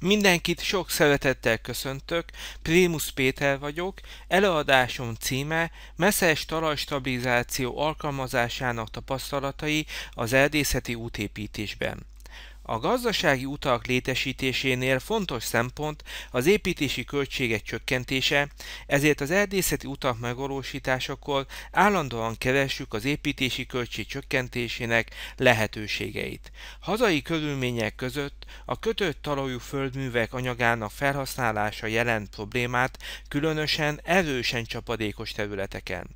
Mindenkit sok szeretettel köszöntök, Primus Péter vagyok, előadásom címe Messzes talajstabilizáció alkalmazásának tapasztalatai az erdészeti útépítésben. A gazdasági utak létesítésénél fontos szempont az építési költségek csökkentése, ezért az erdészeti utak megvalósításakor állandóan keressük az építési költség csökkentésének lehetőségeit. Hazai körülmények között a kötött talajú földművek anyagának felhasználása jelent problémát, különösen erősen csapadékos területeken.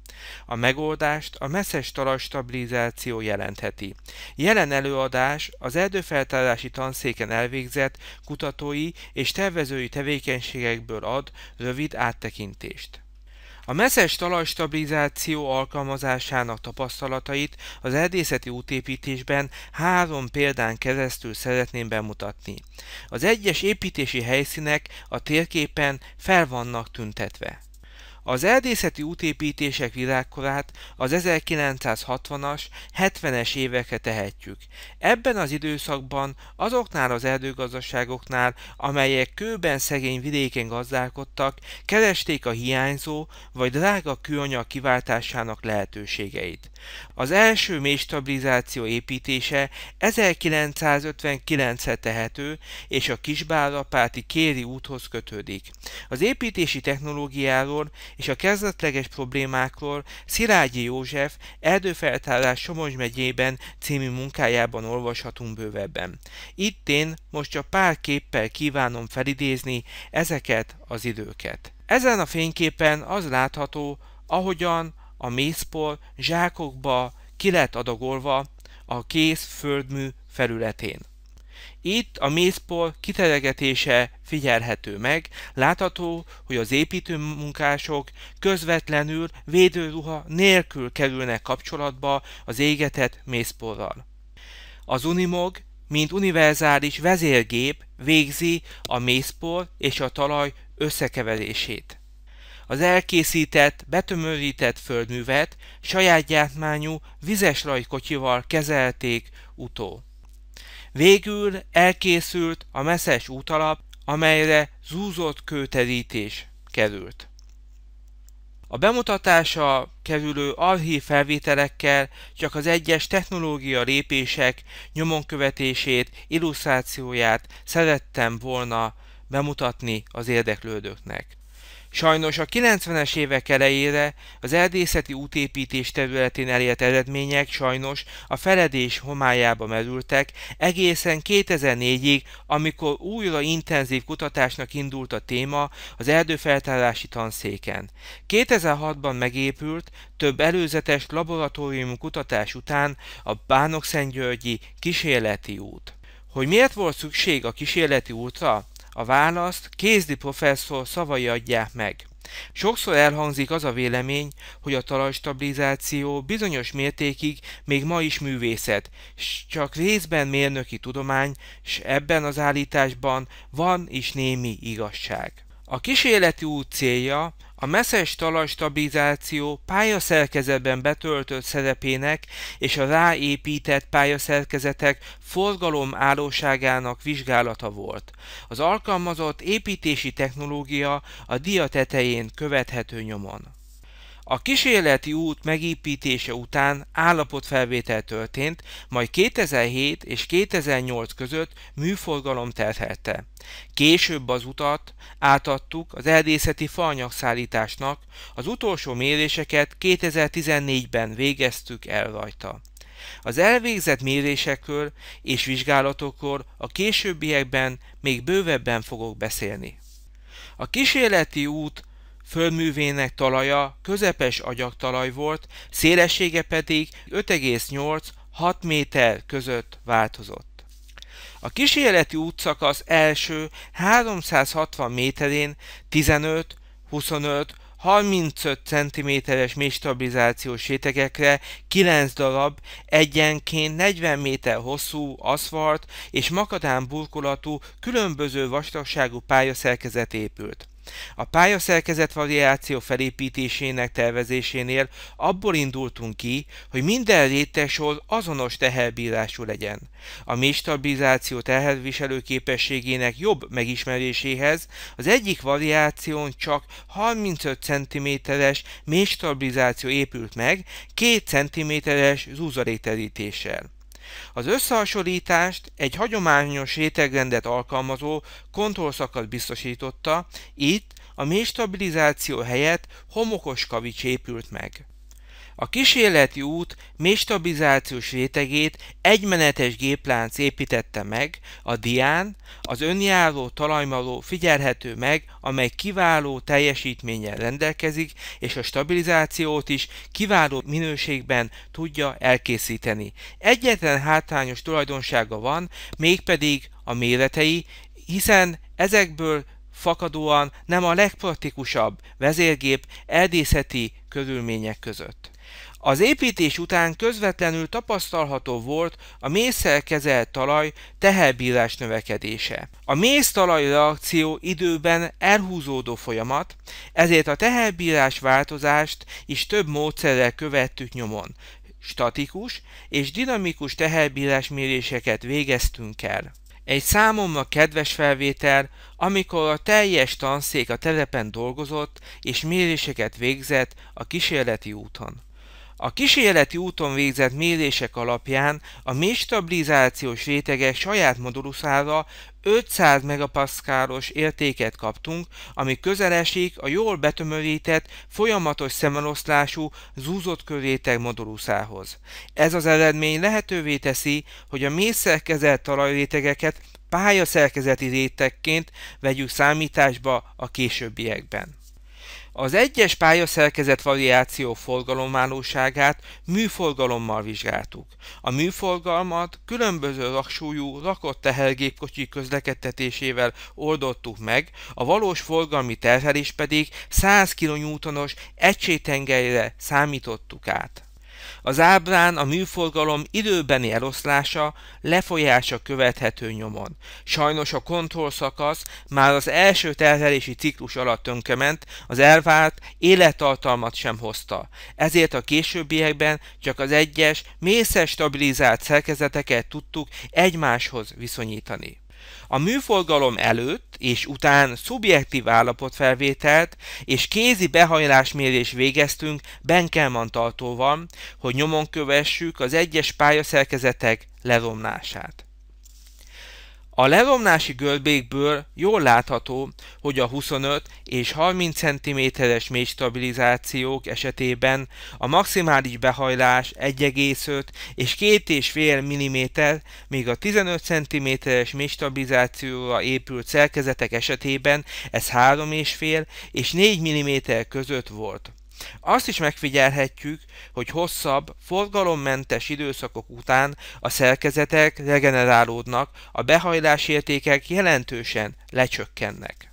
A megoldást a messzes talajstabilizáció stabilizáció jelentheti. Jelen előadás az erdőfeltárás hozzáállási tanszéken elvégzett kutatói és tervezői tevékenységekből ad rövid áttekintést. A messzes talajstabilizáció alkalmazásának tapasztalatait az erdészeti útépítésben három példán keresztül szeretném bemutatni. Az egyes építési helyszínek a térképen fel vannak tüntetve. Az erdészeti útépítések világkorát az 1960-as, 70-es évekre tehetjük. Ebben az időszakban azoknál az erdőgazdaságoknál, amelyek kőben szegény vidéken gazdálkodtak, keresték a hiányzó vagy drága kőanyag kiváltásának lehetőségeit. Az első mély stabilizáció építése 1959-re tehető, és a Kisbálapáti Kéri úthoz kötődik. Az építési technológiáról és a kezdetleges problémákról Szilágyi József Erdőfeltárás Somogy megyében című munkájában olvashatunk bővebben. Itt én most csak pár képpel kívánom felidézni ezeket az időket. Ezen a fényképen az látható, ahogyan a mészpor zsákokba ki lett adagolva a kész földmű felületén. Itt a mézpol kiteregetése figyelhető meg, látható, hogy az építőmunkások közvetlenül védőruha nélkül kerülnek kapcsolatba az égetett mészporral. Az Unimog, mint univerzális vezérgép végzi a mészpor és a talaj összekeverését. Az elkészített, betömörített földművet saját gyártmányú vizes rajkocsival kezelték utó. Végül elkészült a meszes útalap, amelyre zúzott kőterítés került. A bemutatása kerülő archív felvételekkel csak az egyes technológia lépések nyomonkövetését, illusztrációját szerettem volna bemutatni az érdeklődőknek. Sajnos a 90-es évek elejére az erdészeti útépítés területén elért eredmények sajnos a feledés homályába merültek egészen 2004-ig, amikor újra intenzív kutatásnak indult a téma az erdőfeltárási tanszéken. 2006-ban megépült, több előzetes laboratórium kutatás után a Bánokszentgyörgyi kísérleti út. Hogy miért volt szükség a kísérleti útra? A választ Kézdi professzor szavai adják meg. Sokszor elhangzik az a vélemény, hogy a talajstabilizáció bizonyos mértékig még ma is művészet, s csak részben mérnöki tudomány, s ebben az állításban van is némi igazság. A kísérleti út célja a messzes talajstabilizáció pályaszerkezetben betöltött szerepének és a ráépített pályaszerkezetek forgalom állóságának vizsgálata volt. Az alkalmazott építési technológia a dia tetején követhető nyomon. A kísérleti út megépítése után állapotfelvétel történt, majd 2007 és 2008 között műforgalom terhelte. Később az utat átadtuk az erdészeti faanyagszállításnak, az utolsó méréseket 2014-ben végeztük el rajta. Az elvégzett mérésekről és vizsgálatokról a későbbiekben még bővebben fogok beszélni. A kísérleti út Földművének talaja közepes agyagtalaj volt, szélessége pedig 5,8-6 méter között változott. A kísérleti útszakasz első 360 méterén 15, 25, 35 cm-es mélystabilizációs rétegekre 9 darab egyenként 40 méter hosszú aszfalt és makadán burkolatú különböző vastagságú pályaszerkezet épült. A pályaszerkezet variáció felépítésének tervezésénél abból indultunk ki, hogy minden rétesor azonos teherbírású legyen. A mély stabilizáció teherviselő képességének jobb megismeréséhez az egyik variáción csak 35 cm-es mély stabilizáció épült meg, 2 cm-es zúzalékterítéssel. Az összehasonlítást egy hagyományos rétegrendet alkalmazó kontrollszakat biztosította, itt a mély stabilizáció helyett homokos kavics épült meg. A kísérleti út mély stabilizációs rétegét egymenetes géplánc építette meg, a dián az önjáró talajmaló figyelhető meg, amely kiváló teljesítménnyel rendelkezik, és a stabilizációt is kiváló minőségben tudja elkészíteni. Egyetlen hátrányos tulajdonsága van, mégpedig a méretei, hiszen ezekből fakadóan nem a legpraktikusabb vezérgép erdészeti körülmények között. Az építés után közvetlenül tapasztalható volt a mészel kezelt talaj teherbírás növekedése. A méz-talaj reakció időben elhúzódó folyamat, ezért a teherbírás változást is több módszerrel követtük nyomon. Statikus és dinamikus teherbírás méréseket végeztünk el. Egy számomra kedves felvétel, amikor a teljes tanszék a telepen dolgozott és méréseket végzett a kísérleti úton. A kísérleti úton végzett mérések alapján a mély stabilizációs rétege saját moduluszára 500 megapaszkáros értéket kaptunk, ami közelesik a jól betömörített, folyamatos szemeloszlású zúzott körréteg moduluszához. Ez az eredmény lehetővé teszi, hogy a mészszerkezelt talajrétegeket pályaszerkezeti rétegként vegyük számításba a későbbiekben. Az egyes pályaszerkezet variáció forgalomállóságát műforgalommal vizsgáltuk. A műforgalmat különböző raksúlyú rakott tehergépkocsi közlekedtetésével oldottuk meg, a valós forgalmi terhelés pedig 100 kN-os egységtengelyre számítottuk át. Az ábrán a műforgalom időbeni eloszlása lefolyása követhető nyomon. Sajnos a kontrollszakasz már az első terhelési ciklus alatt tönkement, az elvárt élettartalmat sem hozta. Ezért a későbbiekben csak az egyes, mészes stabilizált szerkezeteket tudtuk egymáshoz viszonyítani a műforgalom előtt és után szubjektív állapotfelvételt és kézi behajlásmérés végeztünk Benkelman tartóval, hogy nyomon kövessük az egyes pályaszerkezetek leromlását. A leromlási görbékből jól látható, hogy a 25 és 30 cm-es mély stabilizációk esetében a maximális behajlás 1,5 és 2,5 mm, míg a 15 cm-es mély stabilizációra épült szerkezetek esetében ez 3,5 és 4 mm között volt. Azt is megfigyelhetjük, hogy hosszabb, forgalommentes időszakok után a szerkezetek regenerálódnak, a behajlásértékek jelentősen lecsökkennek.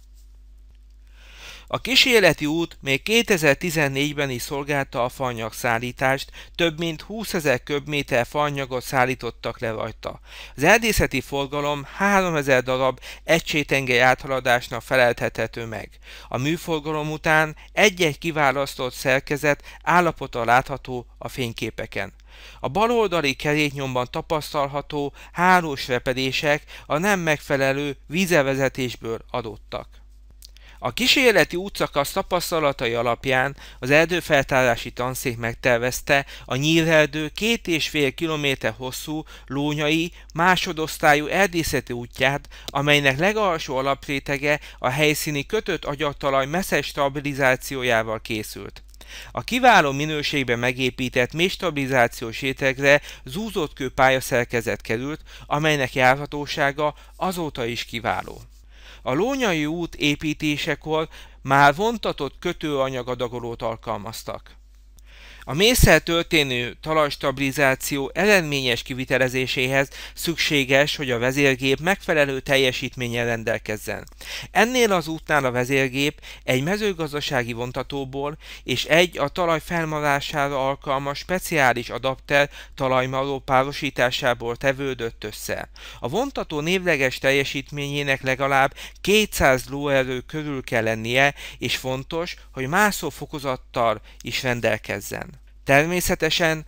A kísérleti út még 2014-ben is szolgálta a fanyag szállítást, több mint 20 ezer köbméter fanyagot szállítottak le rajta. Az erdészeti forgalom ezer darab egysétengely áthaladásnak feleltethető meg. A műforgalom után egy-egy kiválasztott szerkezet állapota látható a fényképeken. A baloldali keréknyomban tapasztalható hálós repedések a nem megfelelő vízevezetésből adottak. A kísérleti útszakasz tapasztalatai alapján az erdőfeltárási tanszék megtervezte a nyílerdő két és fél kilométer hosszú lónyai másodosztályú erdészeti útját, amelynek legalsó alaprétege a helyszíni kötött agyattalaj messzes stabilizációjával készült. A kiváló minőségben megépített mély stabilizációs rétegre zúzott szerkezet került, amelynek járhatósága azóta is kiváló. A Lónyai út építésekor már vontatott kötőanyagadagolót alkalmaztak. A mészel történő talajstabilizáció eredményes kivitelezéséhez szükséges, hogy a vezérgép megfelelő teljesítménnyel rendelkezzen. Ennél az útnál a vezérgép egy mezőgazdasági vontatóból és egy a talaj felmarására alkalmas speciális adapter talajmaró párosításából tevődött össze. A vontató névleges teljesítményének legalább 200 lóerő körül kell lennie, és fontos, hogy mászó fokozattal is rendelkezzen. Természetesen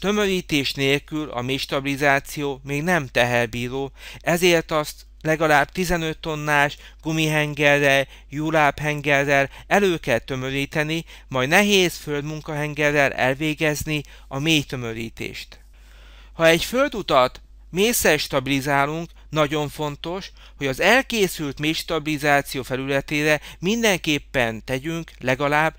tömörítés nélkül a mély stabilizáció még nem teherbíró, ezért azt legalább 15 tonnás gumihengerrel, júlábhengerrel elő kell tömöríteni, majd nehéz földmunkahengerrel elvégezni a mély tömörítést. Ha egy földutat mészel stabilizálunk, nagyon fontos, hogy az elkészült mély stabilizáció felületére mindenképpen tegyünk legalább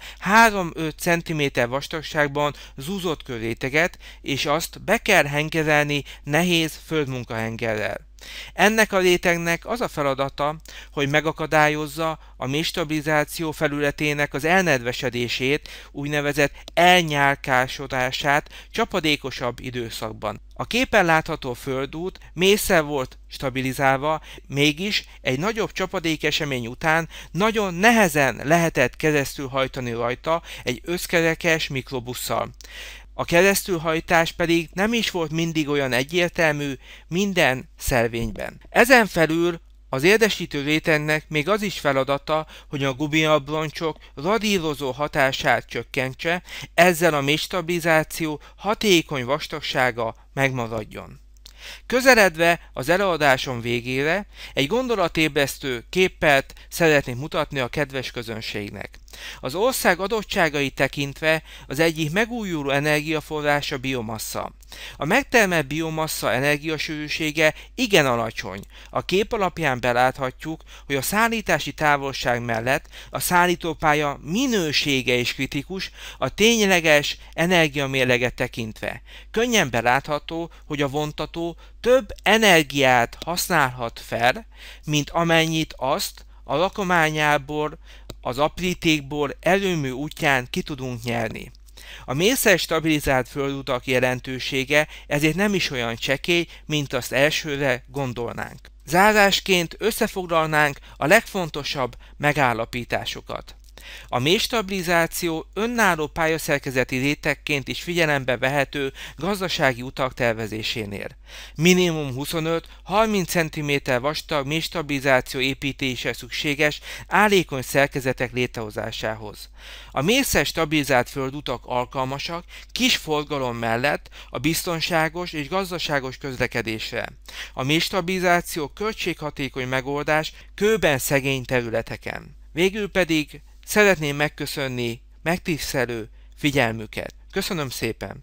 3-5 cm vastagságban zúzott körréteget, és azt be kell hengerelni nehéz földmunkahengerrel. Ennek a rétegnek az a feladata, hogy megakadályozza a mistabilizáció felületének az elnedvesedését, úgynevezett elnyárkásodását csapadékosabb időszakban. A képen látható földút mészel volt stabilizálva, mégis egy nagyobb csapadékesemény után nagyon nehezen lehetett keresztül hajtani rajta egy összkerekes mikrobusszal. A keresztülhajtás pedig nem is volt mindig olyan egyértelmű minden szervényben. Ezen felül az érdesítő rétennek még az is feladata, hogy a gumiabroncsok radírozó hatását csökkentse, ezzel a mélystabilizáció hatékony vastagsága megmaradjon. Közeledve az előadásom végére egy gondolatébresztő képet szeretnék mutatni a kedves közönségnek. Az ország adottságait tekintve az egyik megújuló energiaforrás a biomassa. A megtermelt biomassa energiasűrűsége igen alacsony. A kép alapján beláthatjuk, hogy a szállítási távolság mellett a szállítópálya minősége is kritikus a tényleges energiamérleget tekintve. Könnyen belátható, hogy a vontató több energiát használhat fel, mint amennyit azt, a lakományából az aprítékból előmű útján ki tudunk nyerni. A mészes stabilizált földutak jelentősége ezért nem is olyan csekély, mint azt elsőre gondolnánk. Zárásként összefoglalnánk a legfontosabb megállapításokat. A mély stabilizáció önálló pályaszerkezeti rétegként is figyelembe vehető gazdasági utak tervezésénél. Minimum 25-30 cm vastag mély stabilizáció építése szükséges állékony szerkezetek létrehozásához. A mészes stabilizált földutak alkalmasak kis forgalom mellett a biztonságos és gazdaságos közlekedésre. A mély stabilizáció költséghatékony megoldás kőben szegény területeken. Végül pedig Szeretném megköszönni megtisztelő figyelmüket. Köszönöm szépen!